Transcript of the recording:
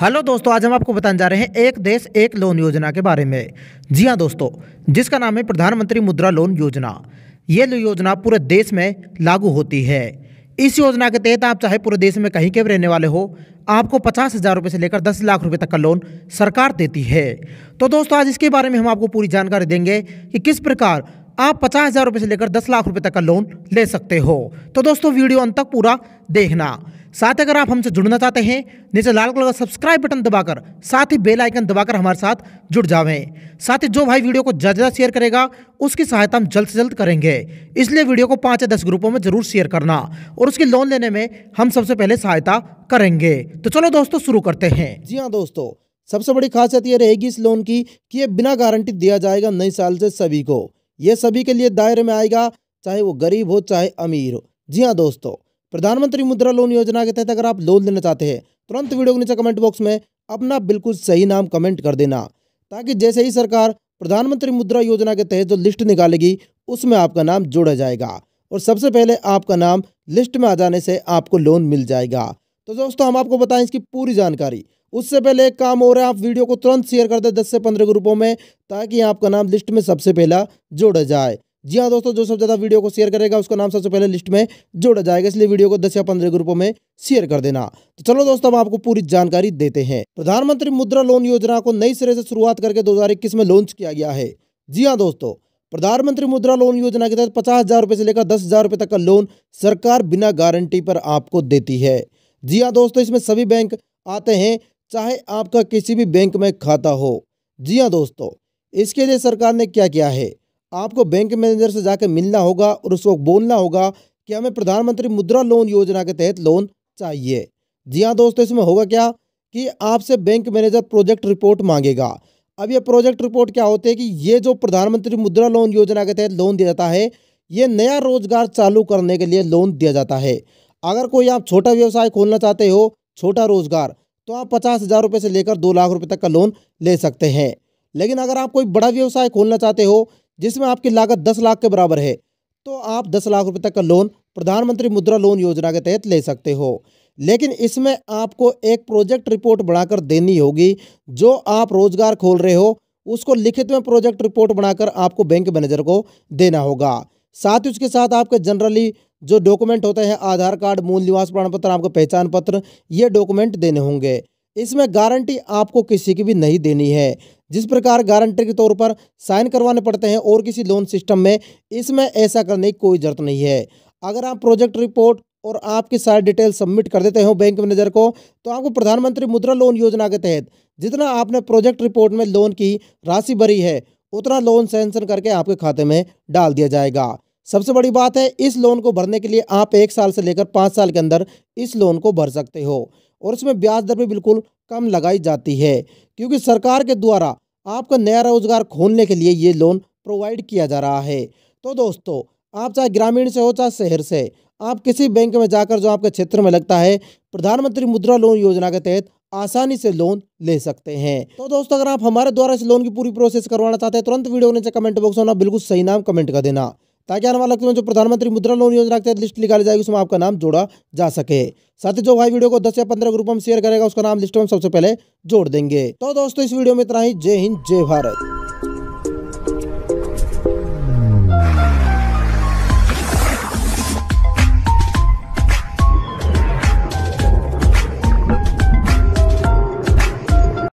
hello दोस्तों आज हम आपको बताने जा रहे हैं एक देश एक लोन योजना के बारे में जी हाँ दोस्तों जिसका नाम है प्रधानमंत्री मुद्रा लोन योजना ये योजना पूरे देश में लागू होती है इस योजना के तहत आप चाहे पूरे देश में कहीं के भी रहने वाले हो आपको पचास हज़ार रुपये से लेकर दस लाख रुपये तक का लोन सरकार देती है तो दोस्तों आज इसके बारे में हम आपको पूरी जानकारी देंगे कि किस प्रकार आप पचास हज़ार रुपये से लेकर दस लाख रुपये तक का लोन ले सकते हो तो दोस्तों वीडियो अंत तक पूरा देखना साथ अगर आप हमसे जुड़ना चाहते हैं नीचे लाल कलर का सब्सक्राइब बटन दबाकर साथ ही बेल आइकन दबाकर हमारे साथ जुड़ जावे साथ ही जो भाई वीडियो को ज़्यादा ज़्यादा शेयर करेगा उसकी सहायता हम जल्द से जल्द करेंगे इसलिए वीडियो को पाँच या दस ग्रुपों में ज़रूर शेयर करना और उसकी लोन लेने में हम सबसे पहले सहायता करेंगे तो चलो दोस्तों शुरू करते हैं जी हाँ दोस्तों सबसे बड़ी खासियत ये रहेगी इस लोन की कि ये बिना गारंटी दिया जाएगा नई साल से सभी को ये सभी के लिए दायरे में आएगा चाहे वो गरीब हो चाहे अमीर हो जी हाँ दोस्तों प्रधानमंत्री मुद्रा लोन योजना के तहत अगर आप लोन लेना चाहते हैं तुरंत वीडियो के नीचे कमेंट बॉक्स में अपना बिल्कुल सही नाम कमेंट कर देना ताकि जैसे ही सरकार प्रधानमंत्री मुद्रा योजना के तहत जो लिस्ट निकालेगी उसमें आपका नाम जोड़ा जाएगा और सबसे पहले आपका नाम लिस्ट में आ जाने से आपको लोन मिल जाएगा तो दोस्तों हम आपको बताएं इसकी पूरी जानकारी उससे पहले एक काम हो रहा है आप वीडियो को तुरंत शेयर कर दें दस से पंद्रह ग्रुपों में ताकि आपका नाम लिस्ट में सबसे पहला जोड़ा जाए जी हाँ दोस्तों जो सबसे ज़्यादा वीडियो को शेयर करेगा उसका नाम सबसे पहले लिस्ट में जोड़ा जाएगा इसलिए वीडियो को दस या पंद्रह ग्रुपों में शेयर कर देना तो चलो दोस्तों हम आपको पूरी जानकारी देते हैं प्रधानमंत्री मुद्रा लोन योजना को नई सिरे से शुरुआत करके दो में लॉन्च किया गया है जी हाँ दोस्तों प्रधानमंत्री मुद्रा लोन योजना के तहत पचास हजार से लेकर दस हजार तक का लोन सरकार बिना गारंटी पर आपको देती है जी हाँ दोस्तों इसमें सभी बैंक आते हैं चाहे आपका किसी भी बैंक में खाता हो जी हाँ दोस्तों इसके लिए सरकार ने क्या किया है आपको बैंक मैनेजर से जाकर मिलना होगा और उसको बोलना होगा कि हमें प्रधानमंत्री मुद्रा लोन योजना के तहत लोन चाहिए जी हाँ दोस्तों इसमें होगा क्या कि आपसे बैंक मैनेजर प्रोजेक्ट रिपोर्ट मांगेगा अब ये प्रोजेक्ट रिपोर्ट क्या होते हैं कि ये जो प्रधानमंत्री मुद्रा लोन योजना के तहत लोन दिया जाता है ये नया रोजगार चालू करने के लिए लोन दिया जाता है अगर कोई आप छोटा व्यवसाय खोलना चाहते हो छोटा रोजगार तो आप पचास हज़ार रुपये से लेकर दो लाख रुपये तक का लोन ले सकते हैं लेकिन अगर आप कोई बड़ा व्यवसाय खोलना चाहते हो जिसमें आपकी लागत दस लाख के बराबर है तो आप दस लाख रुपए तक का लोन प्रधानमंत्री मुद्रा लोन योजना के तहत ले सकते हो लेकिन इसमें आपको एक प्रोजेक्ट रिपोर्ट बनाकर देनी होगी जो आप रोजगार खोल रहे हो उसको लिखित में प्रोजेक्ट रिपोर्ट बनाकर आपको बैंक मैनेजर को देना होगा साथ ही उसके साथ आपके जनरली जो डॉक्यूमेंट होते हैं आधार कार्ड मूल निवास प्रमाण पत्र आपका पहचान पत्र ये डॉक्यूमेंट देने होंगे इसमें गारंटी आपको किसी की भी नहीं देनी है जिस प्रकार गारंटर के तौर पर साइन करवाने पड़ते हैं और किसी लोन सिस्टम में इसमें ऐसा करने की कोई ज़रूरत नहीं है अगर आप प्रोजेक्ट रिपोर्ट और आपकी सारी डिटेल सबमिट कर देते हो बैंक मैनेजर को तो आपको प्रधानमंत्री मुद्रा लोन योजना के तहत जितना आपने प्रोजेक्ट रिपोर्ट में लोन की राशि भरी है उतना लोन सेंशन करके आपके खाते में डाल दिया जाएगा सबसे बड़ी बात है इस लोन को भरने के लिए आप एक साल से लेकर पाँच साल के अंदर इस लोन को भर सकते हो और उसमें ब्याज दर भी बिल्कुल कम लगाई जाती है क्योंकि सरकार के द्वारा आपका नया रोजगार खोलने के लिए ये लोन प्रोवाइड किया जा रहा है तो दोस्तों आप चाहे ग्रामीण से हो चाहे शहर से आप किसी बैंक में जाकर जो आपके क्षेत्र में लगता है प्रधानमंत्री मुद्रा लोन योजना के तहत आसानी से लोन ले सकते हैं तो दोस्तों अगर आप हमारे द्वारा इस लोन की पूरी प्रोसेस करवाना चाहते हैं तुरंत वीडियो नीचे कमेंट बॉक्स में बिल्कुल सही नाम कमेंट कर देना ताकि आने वाले वक्त में जो प्रधानमंत्री मुद्रा लोन योजना के तहत लिस्ट निकाली जाएगी उसमें आपका नाम जोड़ा जा सके साथ ही जो भाई वीडियो को 10 या 15 ग्रुप में शेयर करेगा उसका नाम लिस्ट में सबसे पहले जोड़ देंगे तो दोस्तों इस वीडियो में इतना ही जय हिंद जय भारत